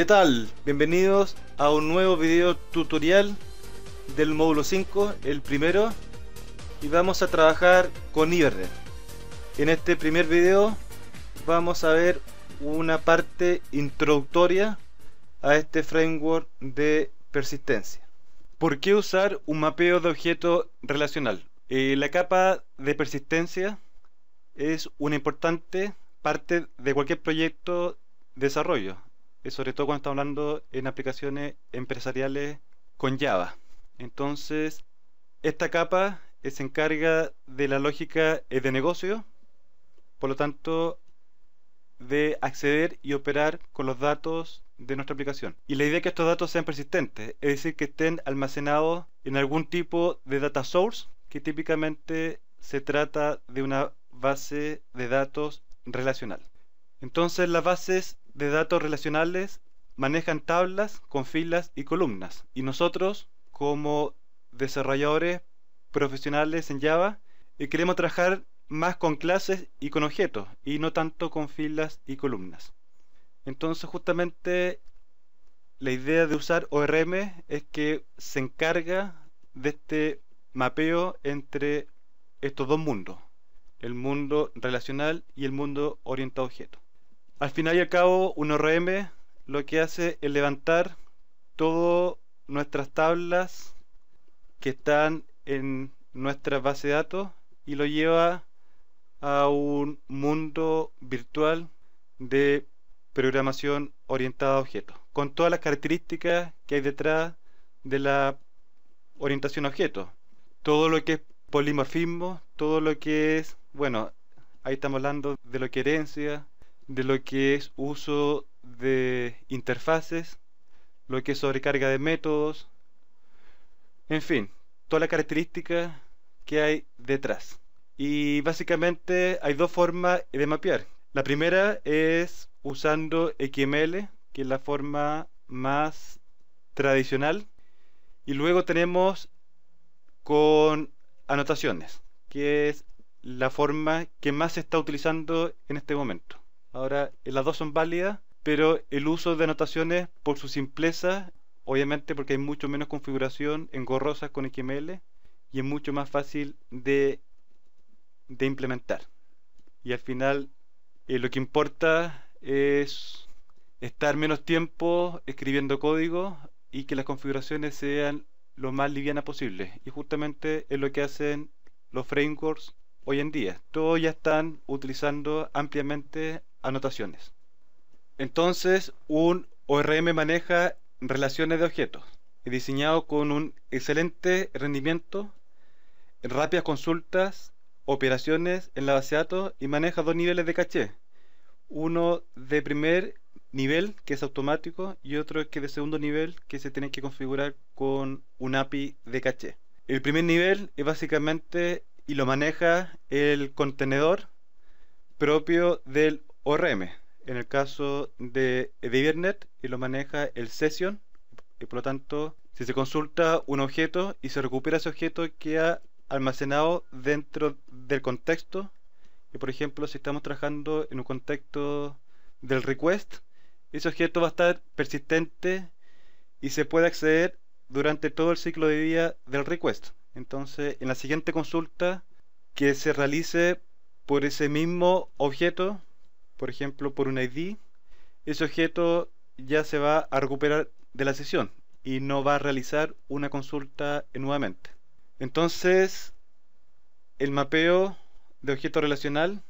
¿Qué tal? Bienvenidos a un nuevo video tutorial del módulo 5, el primero y vamos a trabajar con Ibernet en este primer video vamos a ver una parte introductoria a este framework de persistencia ¿Por qué usar un mapeo de objeto relacional? Eh, la capa de persistencia es una importante parte de cualquier proyecto de desarrollo eh, sobre todo cuando estamos hablando en aplicaciones empresariales con Java. Entonces, esta capa eh, se encarga de la lógica eh, de negocio, por lo tanto, de acceder y operar con los datos de nuestra aplicación. Y la idea es que estos datos sean persistentes, es decir, que estén almacenados en algún tipo de data source, que típicamente se trata de una base de datos relacional. Entonces las bases de datos relacionales manejan tablas con filas y columnas. Y nosotros, como desarrolladores profesionales en Java, eh, queremos trabajar más con clases y con objetos, y no tanto con filas y columnas. Entonces, justamente la idea de usar ORM es que se encarga de este mapeo entre estos dos mundos, el mundo relacional y el mundo orientado a objetos. Al final y al cabo, un ORM lo que hace es levantar todas nuestras tablas que están en nuestra base de datos y lo lleva a un mundo virtual de programación orientada a objetos, con todas las características que hay detrás de la orientación a objetos. Todo lo que es polimorfismo, todo lo que es, bueno, ahí estamos hablando de lo que herencia, de lo que es uso de interfaces, lo que es sobrecarga de métodos, en fin, toda la característica que hay detrás. Y básicamente hay dos formas de mapear. La primera es usando XML, que es la forma más tradicional. Y luego tenemos con anotaciones, que es la forma que más se está utilizando en este momento. Ahora, eh, las dos son válidas, pero el uso de anotaciones por su simpleza, obviamente porque hay mucho menos configuración engorrosa con XML y es mucho más fácil de, de implementar. Y al final, eh, lo que importa es estar menos tiempo escribiendo código y que las configuraciones sean lo más livianas posible. Y justamente es lo que hacen los frameworks hoy en día. Todos ya están utilizando ampliamente anotaciones. Entonces, un ORM maneja relaciones de objetos, y diseñado con un excelente rendimiento, rápidas consultas, operaciones en la base de datos y maneja dos niveles de caché. Uno de primer nivel, que es automático, y otro que es de segundo nivel, que se tiene que configurar con un API de caché. El primer nivel es básicamente y lo maneja el contenedor propio del ORM. En el caso de Ethernet y lo maneja el session. Y por lo tanto, si se consulta un objeto y se recupera ese objeto, que ha almacenado dentro del contexto. Y por ejemplo, si estamos trabajando en un contexto del request, ese objeto va a estar persistente y se puede acceder durante todo el ciclo de vida del request. Entonces, en la siguiente consulta que se realice por ese mismo objeto, por ejemplo, por un ID, ese objeto ya se va a recuperar de la sesión y no va a realizar una consulta nuevamente. Entonces, el mapeo de objeto relacional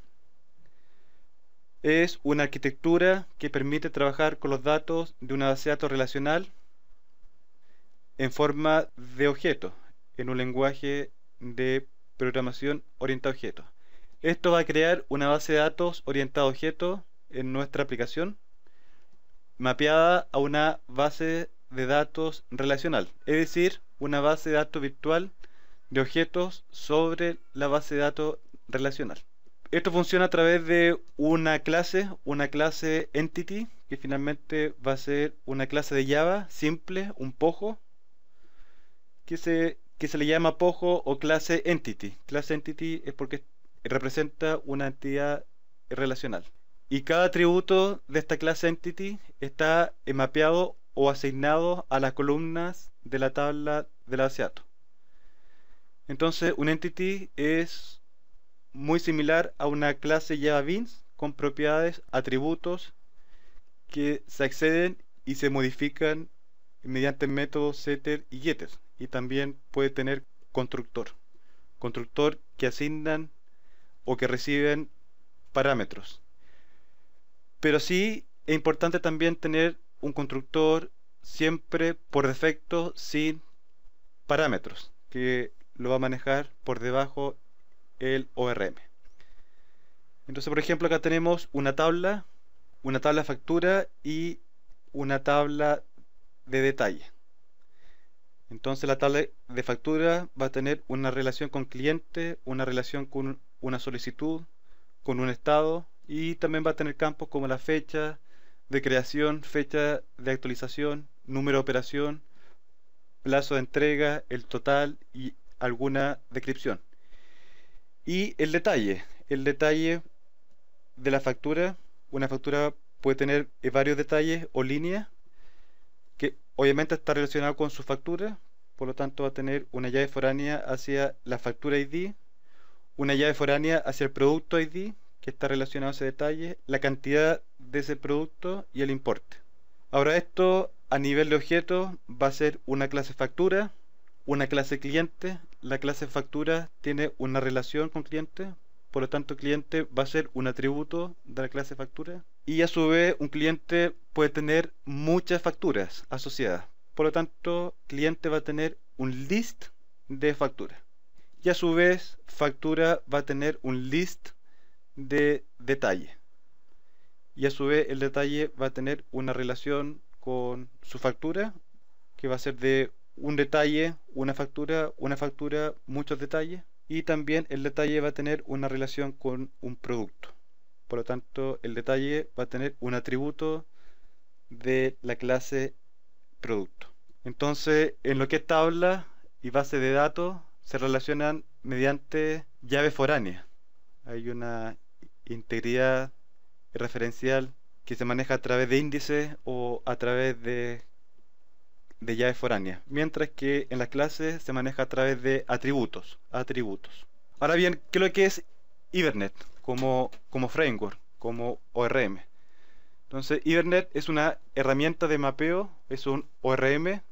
es una arquitectura que permite trabajar con los datos de una base de datos relacional en forma de objeto en un lenguaje de programación orientado a objetos. Esto va a crear una base de datos orientada a objetos en nuestra aplicación, mapeada a una base de datos relacional, es decir, una base de datos virtual de objetos sobre la base de datos relacional. Esto funciona a través de una clase, una clase entity, que finalmente va a ser una clase de Java simple, un pojo, que se que se le llama POJO o clase entity. Clase entity es porque representa una entidad relacional. Y cada atributo de esta clase entity está mapeado o asignado a las columnas de la tabla de del ASEATO. Entonces, un entity es muy similar a una clase Java Beans con propiedades, atributos que se acceden y se modifican mediante métodos setter y getter y también puede tener constructor. Constructor que asignan o que reciben parámetros. Pero sí es importante también tener un constructor siempre por defecto sin parámetros, que lo va a manejar por debajo el ORM. Entonces, por ejemplo, acá tenemos una tabla, una tabla factura y una tabla de detalle. Entonces la tabla de factura va a tener una relación con cliente, una relación con una solicitud, con un estado y también va a tener campos como la fecha de creación, fecha de actualización, número de operación, plazo de entrega, el total y alguna descripción. Y el detalle, el detalle de la factura, una factura puede tener varios detalles o líneas Obviamente está relacionado con su factura, por lo tanto va a tener una llave foránea hacia la factura ID, una llave foránea hacia el producto ID, que está relacionado a ese detalle, la cantidad de ese producto y el importe. Ahora esto a nivel de objeto va a ser una clase factura, una clase cliente, la clase factura tiene una relación con cliente, por lo tanto cliente va a ser un atributo de la clase factura y a su vez un cliente puede tener muchas facturas asociadas. Por lo tanto, cliente va a tener un list de facturas. Y a su vez, factura va a tener un list de detalle. Y a su vez, el detalle va a tener una relación con su factura, que va a ser de un detalle, una factura, una factura, muchos detalles. Y también el detalle va a tener una relación con un producto. Por lo tanto, el detalle va a tener un atributo de la clase producto. Entonces, en lo que es tabla y base de datos, se relacionan mediante llave foránea. Hay una integridad referencial que se maneja a través de índices o a través de, de llaves foráneas, mientras que en las clases se maneja a través de atributos. atributos. Ahora bien, ¿qué es lo que es Ibernet? como, framework, como ORM. Entonces, Hibernate es una herramienta de mapeo, es un ORM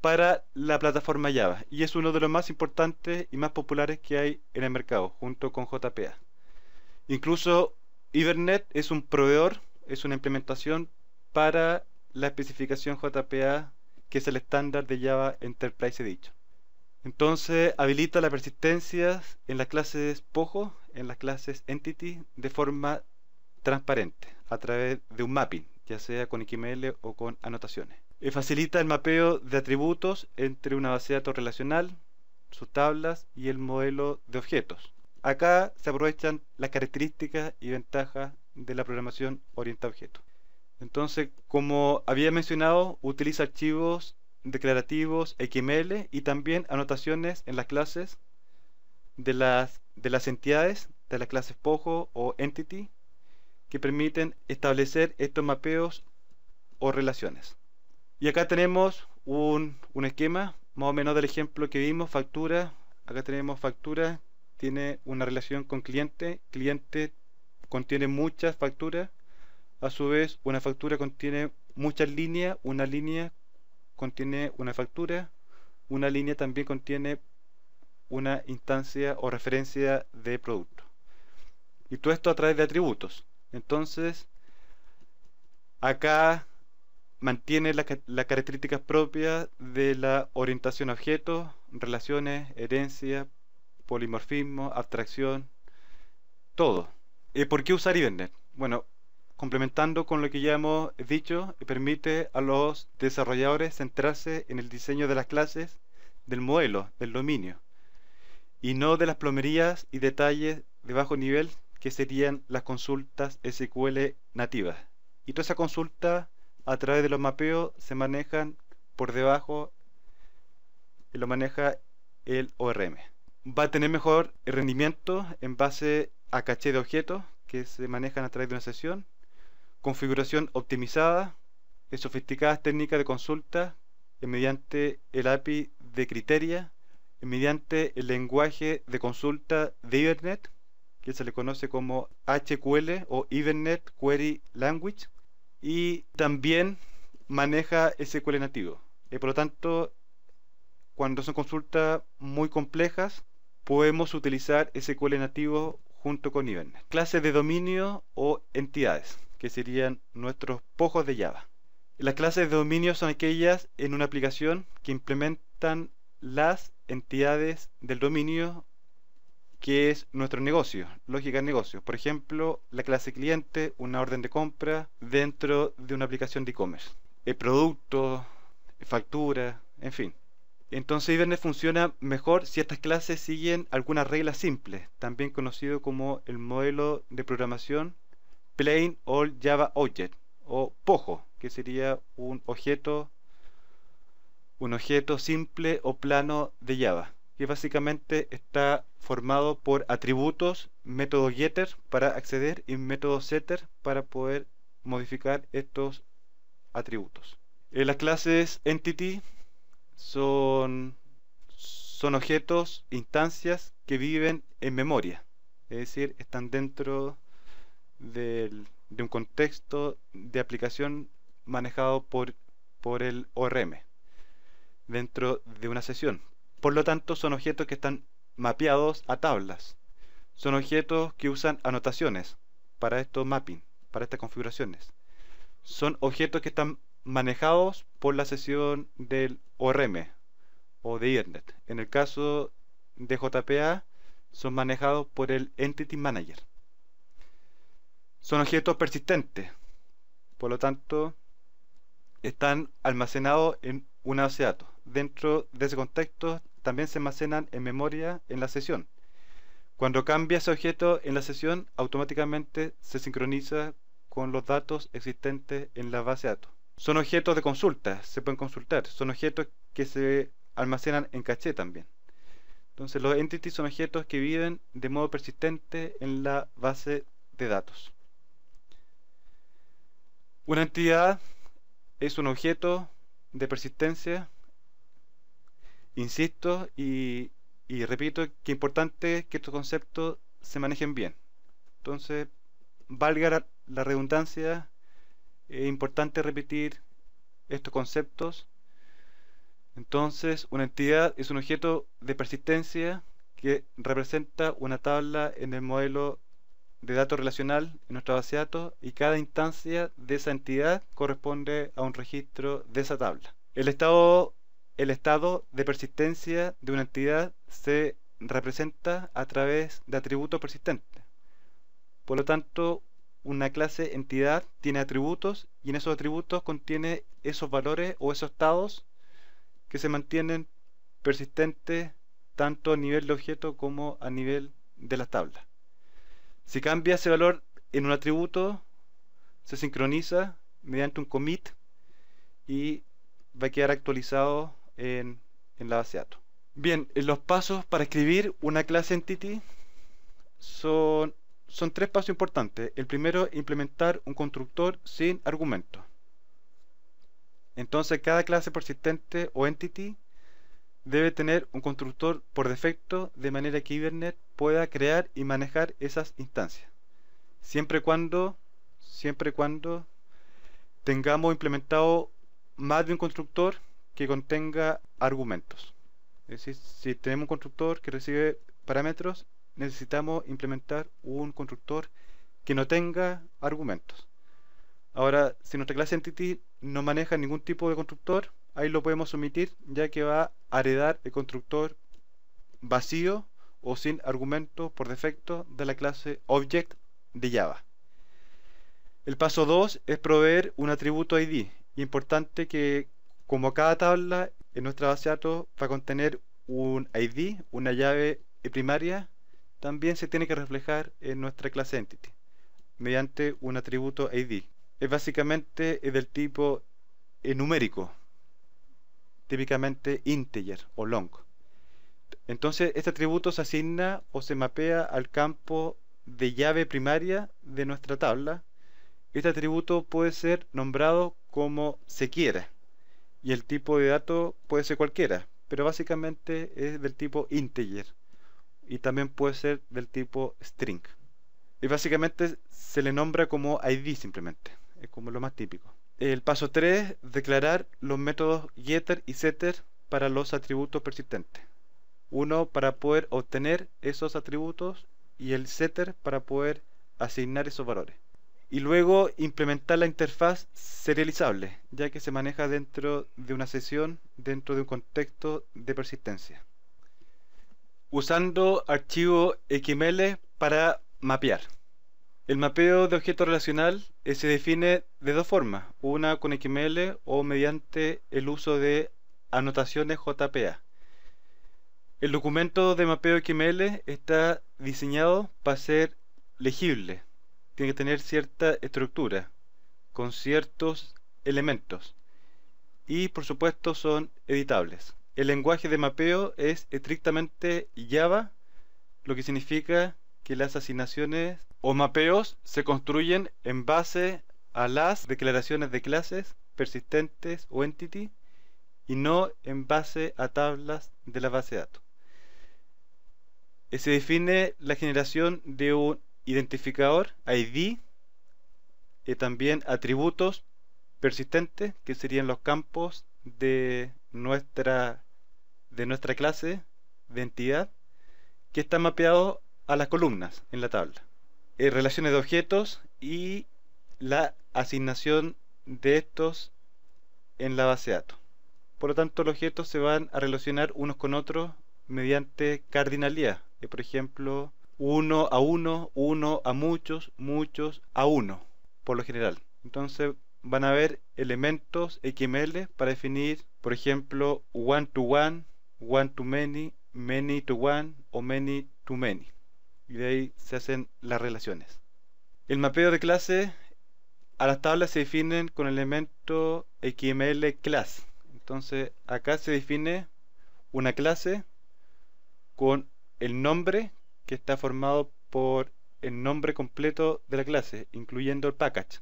para la plataforma Java y es uno de los más importantes y más populares que hay en el mercado, junto con JPA. Incluso Hibernate es un proveedor, es una implementación para la especificación JPA, que es el estándar de Java Enterprise Edition. Entonces habilita la persistencia en las clases POJO, en las clases Entity, de forma transparente, a través de un mapping, ya sea con XML o con anotaciones. Eh, facilita el mapeo de atributos entre una base de datos relacional, sus tablas y el modelo de objetos. Acá se aprovechan las características y ventajas de la programación orientada a objetos. Entonces, como había mencionado, utiliza archivos declarativos, XML y también anotaciones en las clases de las, de las entidades de las clases POJO o Entity que permiten establecer estos mapeos o relaciones. Y acá tenemos un, un esquema más o menos del ejemplo que vimos, factura, acá tenemos factura, tiene una relación con cliente, cliente contiene muchas facturas, a su vez una factura contiene muchas líneas, una línea contiene una factura, una línea también contiene una instancia o referencia de producto. Y todo esto a través de atributos. Entonces, acá mantiene las características propias de la orientación a objetos, relaciones, herencia, polimorfismo, abstracción, todo. ¿Y eh, ¿Por qué usar Ibernet? Bueno, complementando con lo que ya hemos dicho, permite a los desarrolladores centrarse en el diseño de las clases, del modelo, del dominio, y no de las plomerías y detalles de bajo nivel que serían las consultas SQL nativas. Y toda esa consulta a través de los mapeos se manejan por debajo, y lo maneja el ORM. Va a tener mejor rendimiento en base a caché de objetos que se manejan a través de una sesión configuración optimizada sofisticadas técnicas de consulta mediante el API de Criteria, mediante el lenguaje de consulta de que se le conoce como HQL o Evernet Query Language, y también maneja SQL nativo. Y eh, por lo tanto, cuando son consultas muy complejas, podemos utilizar SQL nativo junto con Evernet. Clases de dominio o entidades que serían nuestros pocos de Java. Las clases de dominio son aquellas en una aplicación que implementan las entidades del dominio que es nuestro negocio, lógica de negocio. Por ejemplo, la clase cliente, una orden de compra dentro de una aplicación de e-commerce. El producto, factura, en fin. Entonces Hibernate funciona mejor si estas clases siguen algunas reglas simples, también conocido como el modelo de programación Plain Old Java Object o POJO, que sería un objeto un objeto simple o plano de Java, que básicamente está formado por atributos, método getter para acceder y método setter para poder modificar estos atributos. Eh, las clases entity son, son objetos, instancias que viven en memoria, es decir, están dentro de un contexto de aplicación manejado por, por el ORM dentro de una sesión. Por lo tanto, son objetos que están mapeados a tablas. Son objetos que usan anotaciones para estos mapping, para estas configuraciones. Son objetos que están manejados por la sesión del ORM o de Ethernet. En el caso de JPA, son manejados por el Entity Manager son objetos persistentes. Por lo tanto, están almacenados en una base de datos. Dentro de ese contexto, también se almacenan en memoria en la sesión. Cuando cambia ese objeto en la sesión, automáticamente se sincroniza con los datos existentes en la base de datos. Son objetos de consulta, se pueden consultar. Son objetos que se almacenan en caché también. Entonces los entities son objetos que viven de modo persistente en la base de datos. Una entidad es un objeto de persistencia, insisto y, repito que es importante que estos conceptos se manejen bien. Entonces, valga la redundancia, es importante repetir estos conceptos. Entonces, una entidad es un objeto de persistencia que representa una tabla en el modelo de datos relacional en nuestra base de datos y cada instancia de esa entidad corresponde a un registro de esa tabla. El estado, el estado de persistencia de una entidad se representa a través de atributos persistentes. Por lo tanto, una clase entidad tiene atributos y en esos atributos contiene esos valores o esos estados que se mantienen persistentes tanto a nivel de objeto como a nivel de las tablas. Si cambia ese valor en un atributo, se sincroniza mediante un commit y va a quedar actualizado en, la base de datos. Bien, eh, los pasos para escribir una clase Entity son, son tres pasos importantes. El primero, implementar un constructor sin argumento. Entonces, cada clase persistente o entity debe tener un constructor por defecto de manera que Hibernate pueda crear y manejar esas instancias. Siempre cuando, siempre cuando tengamos implementado más de un constructor que contenga argumentos. Es decir, si tenemos un constructor que recibe parámetros, necesitamos implementar un constructor que no tenga argumentos. Ahora, si nuestra clase Entity no maneja ningún tipo de constructor, ahí lo podemos omitir ya que va a heredar el constructor vacío o sin argumento por defecto de la clase Object de Java. El paso 2 es proveer un atributo ID. Importante que como cada tabla en nuestra base de datos va a contener un ID, una llave primaria, también se tiene que reflejar en nuestra clase Entity mediante un atributo ID. Es básicamente del tipo numérico típicamente integer o long. Entonces, este atributo se asigna o se mapea al campo de llave primaria de nuestra tabla. Este atributo puede ser nombrado como se quiera y el tipo de dato puede ser cualquiera, pero básicamente es del tipo integer y también puede ser del tipo string. Y básicamente se le nombra como ID simplemente, es como lo más típico. El paso 3, declarar los métodos getter y setter para los atributos persistentes. Uno para poder obtener esos atributos y el setter para poder asignar esos valores. Y luego implementar la interfaz serializable, ya que se maneja dentro de una sesión, dentro de un contexto de persistencia. Usando archivo XML para mapear. El mapeo de objeto relacional eh, se define de dos formas, una con XML o mediante el uso de anotaciones JPA. El documento de mapeo XML está diseñado para ser legible, tiene que tener cierta estructura, con ciertos elementos y por supuesto son editables. El lenguaje de mapeo es estrictamente Java, lo que significa que las asignaciones o mapeos se construyen en base a las declaraciones de clases persistentes o entity y no en base a tablas de la base de datos. Se define la generación de un identificador ID, y también atributos persistentes que serían los campos de nuestra, de nuestra clase de entidad que está mapeado a las columnas en la tabla. Eh, relaciones de objetos y la asignación de estos en la base de datos. Por lo tanto, los objetos se van a relacionar unos con otros mediante cardinalidad. Eh, por ejemplo, uno a uno, uno a muchos, muchos a uno, por lo general. Entonces van a haber elementos XML para definir, por ejemplo, one to one, one to many, many to one o many to many y de ahí se hacen las relaciones. El mapeo de clase a las tablas se definen con el elemento XML class. Entonces acá se define una clase con el nombre que está formado por el nombre completo de la clase, incluyendo el package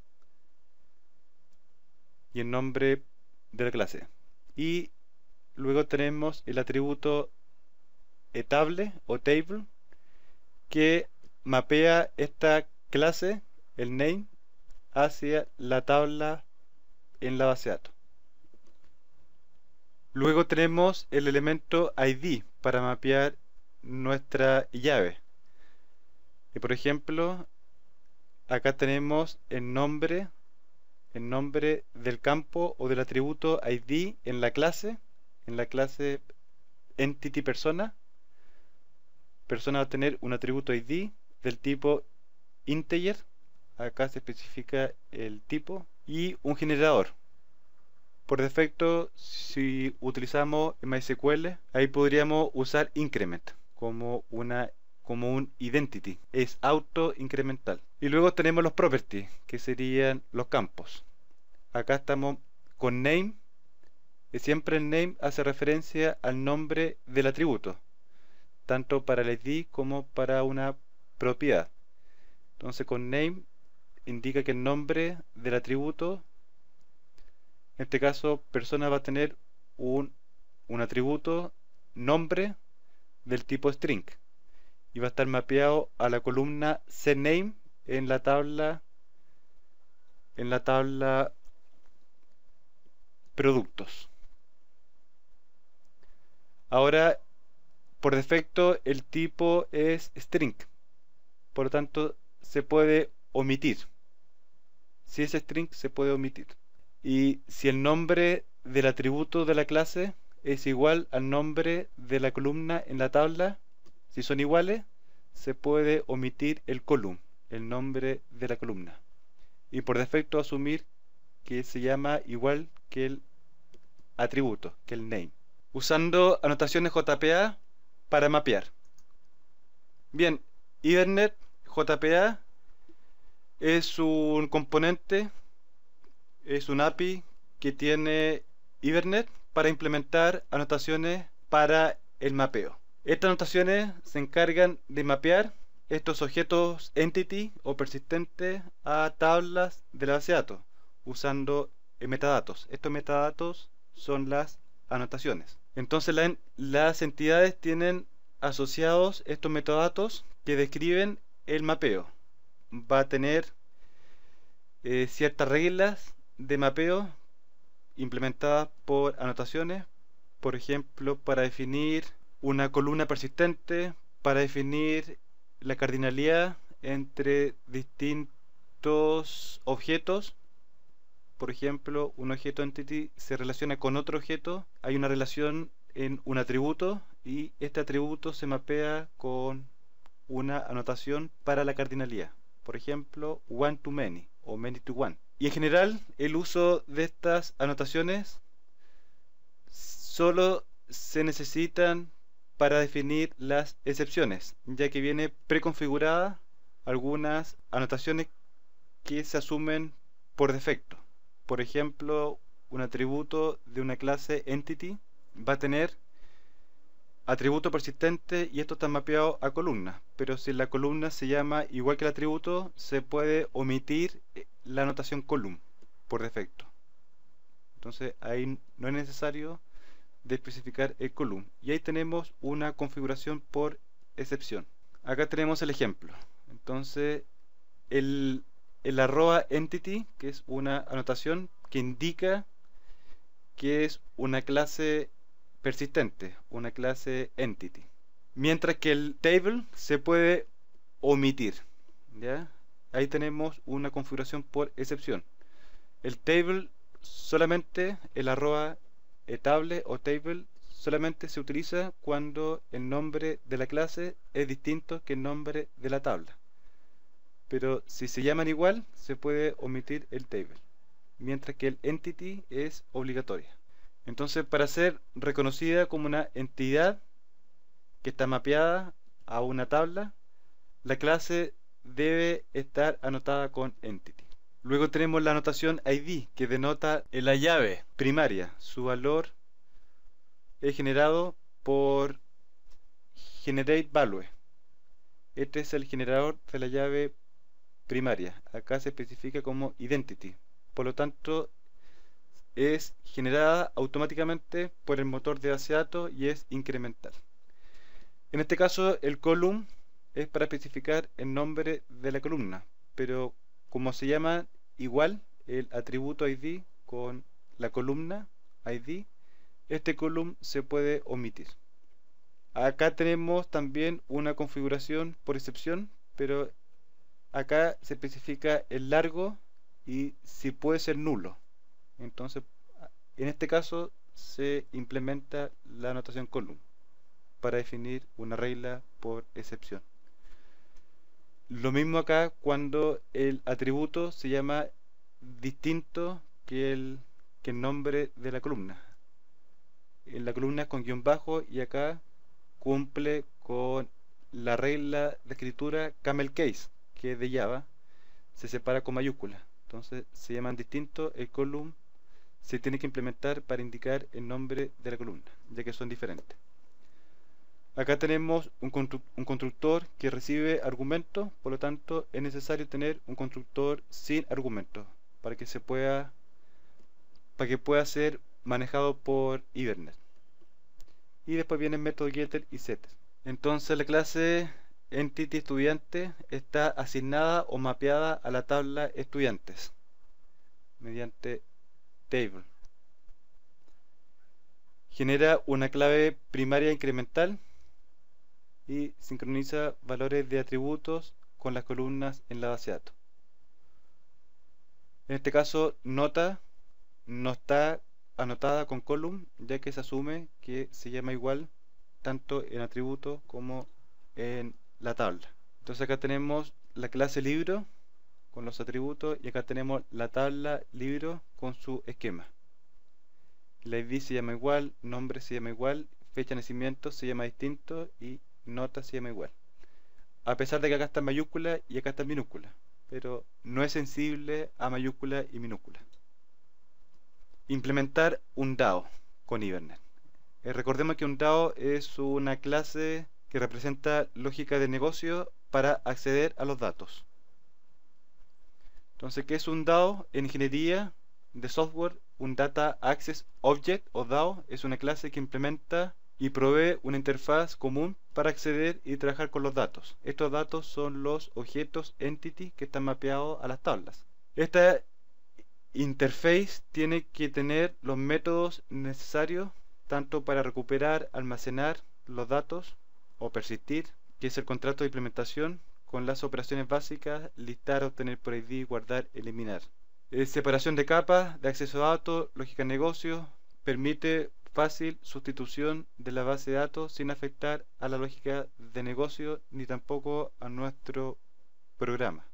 y el nombre de la clase. Y luego tenemos el atributo etable o table que mapea esta clase, el name, hacia la tabla en la base de datos. Luego tenemos el elemento ID para mapear nuestra llave. Y por ejemplo, acá tenemos el nombre, el nombre del campo o del atributo ID en la clase, en la clase entity persona persona va a tener un atributo id del tipo integer, acá se especifica el tipo, y un generador. Por defecto, si utilizamos MySQL, ahí podríamos usar increment como una como un identity, es auto incremental. Y luego tenemos los properties, que serían los campos. Acá estamos con name, siempre el name hace referencia al nombre del atributo tanto para el ID como para una propiedad. Entonces con name indica que el nombre del atributo, en este caso persona va a tener un, atributo nombre del tipo string y va a estar mapeado a la columna cname en la tabla en la tabla productos. Ahora por defecto el tipo es string, por lo tanto se puede omitir. Si es string se puede omitir. Y si el nombre del atributo de la clase es igual al nombre de la columna en la tabla, si son iguales, se puede omitir el column, el nombre de la columna. Y por defecto asumir que se llama igual que el atributo, que el name. Usando anotaciones JPA para mapear. Bien, Ibernet JPA es un componente, es un API que tiene Ibernet para implementar anotaciones para el mapeo. Estas anotaciones se encargan de mapear estos objetos entity o persistentes a tablas de la base de datos usando metadatos. Estos metadatos son las anotaciones. Entonces las entidades tienen asociados estos metadatos que describen el mapeo. Va a tener eh, ciertas reglas de mapeo implementadas por anotaciones, por ejemplo, para definir una columna persistente, para definir la cardinalidad entre distintos objetos por ejemplo, un objeto entity se relaciona con otro objeto, hay una relación en un atributo y este atributo se mapea con una anotación para la cardinalidad. Por ejemplo, one to many o many to one. Y en general, el uso de estas anotaciones solo se necesitan para definir las excepciones, ya que viene preconfigurada algunas anotaciones que se asumen por defecto por ejemplo, un atributo de una clase entity va a tener atributo persistente y esto está mapeado a columna. Pero si la columna se llama igual que el atributo, se puede omitir eh, la anotación column por defecto. Entonces ahí no es necesario de especificar el column. Y ahí tenemos una configuración por excepción. Acá tenemos el ejemplo. Entonces el el arroba entity, que es una anotación que indica que es una clase persistente, una clase entity. Mientras que el table se puede omitir. ¿ya? Ahí tenemos una configuración por excepción. El table solamente, el arroba eh, table o table solamente se utiliza cuando el nombre de la clase es distinto que el nombre de la tabla pero si se llaman igual se puede omitir el table, mientras que el entity es obligatoria. Entonces, para ser reconocida como una entidad que está mapeada a una tabla, la clase debe estar anotada con entity. Luego tenemos la anotación ID, que denota la llave primaria. Su valor es generado por generate Este es el generador de la llave primaria. Acá se especifica como identity. Por lo tanto, es generada automáticamente por el motor de base de datos y es incremental. En este caso, el column es para especificar el nombre de la columna, pero como se llama igual el atributo ID con la columna ID, este column se puede omitir. Acá tenemos también una configuración por excepción, pero acá se especifica el largo y si puede ser nulo. Entonces, en este caso se implementa la anotación column para definir una regla por excepción. Lo mismo acá cuando el atributo se llama distinto que el, nombre de la columna. En la columna con guión bajo y acá cumple con la regla de escritura camel case que de Java, se separa con mayúscula. Entonces se llaman distintos el column se tiene que implementar para indicar el nombre de la columna, ya que son diferentes. Acá tenemos un, constructor que recibe argumentos, por lo tanto es necesario tener un constructor sin argumentos para que se pueda para que pueda ser manejado por Hibernate. Y después vienen método getter y setter. Entonces la clase Entity Estudiante está asignada o mapeada a la tabla Estudiantes mediante Table. Genera una clave primaria incremental y sincroniza valores de atributos con las columnas en la base de datos. En este caso, nota no está anotada con column, ya que se asume que se llama igual tanto en atributo como en la tabla. Entonces acá tenemos la clase libro con los atributos y acá tenemos la tabla libro con su esquema. La ID se llama igual, nombre se llama igual, fecha de nacimiento se llama distinto y nota se llama igual. A pesar de que acá está en mayúscula y acá está en minúscula, pero no es sensible a mayúscula y minúscula. Implementar un DAO con Hibernate. Eh, recordemos que un DAO es una clase que representa lógica de negocio para acceder a los datos. Entonces, ¿qué es un DAO? En ingeniería de software, un Data Access Object o DAO es una clase que implementa y provee una interfaz común para acceder y trabajar con los datos. Estos datos son los objetos entity que están mapeados a las tablas. Esta interface tiene que tener los métodos necesarios tanto para recuperar, almacenar los datos o persistir, que es el contrato de implementación con las operaciones básicas, listar, obtener por ID, guardar, eliminar. Eh, separación de capas, de acceso a datos, lógica de negocio, permite fácil sustitución de la base de datos sin afectar a la lógica de negocio ni tampoco a nuestro programa.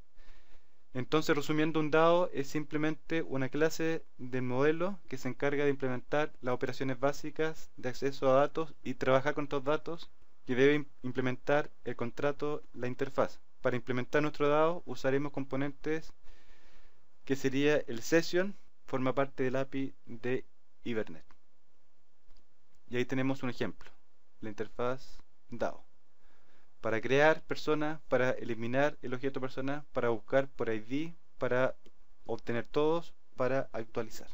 Entonces, resumiendo un dado es simplemente una clase de modelo que se encarga de implementar las operaciones básicas de acceso a datos y trabajar con estos datos que debe implementar el contrato la interfaz. Para implementar nuestro DAO usaremos componentes que sería el session, forma parte del API de Ibernet. Y ahí tenemos un ejemplo, la interfaz DAO. Para crear personas, para eliminar el objeto persona, para buscar por ID, para obtener todos, para actualizar.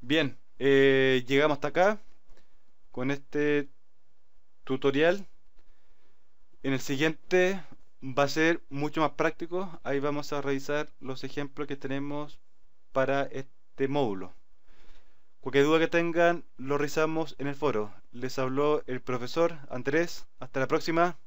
Bien, eh, llegamos hasta acá con este tutorial. En el siguiente va a ser mucho más práctico. Ahí vamos a revisar los ejemplos que tenemos para este módulo. Cualquier duda que tengan, lo revisamos en el foro. Les habló el profesor Andrés. Hasta la próxima.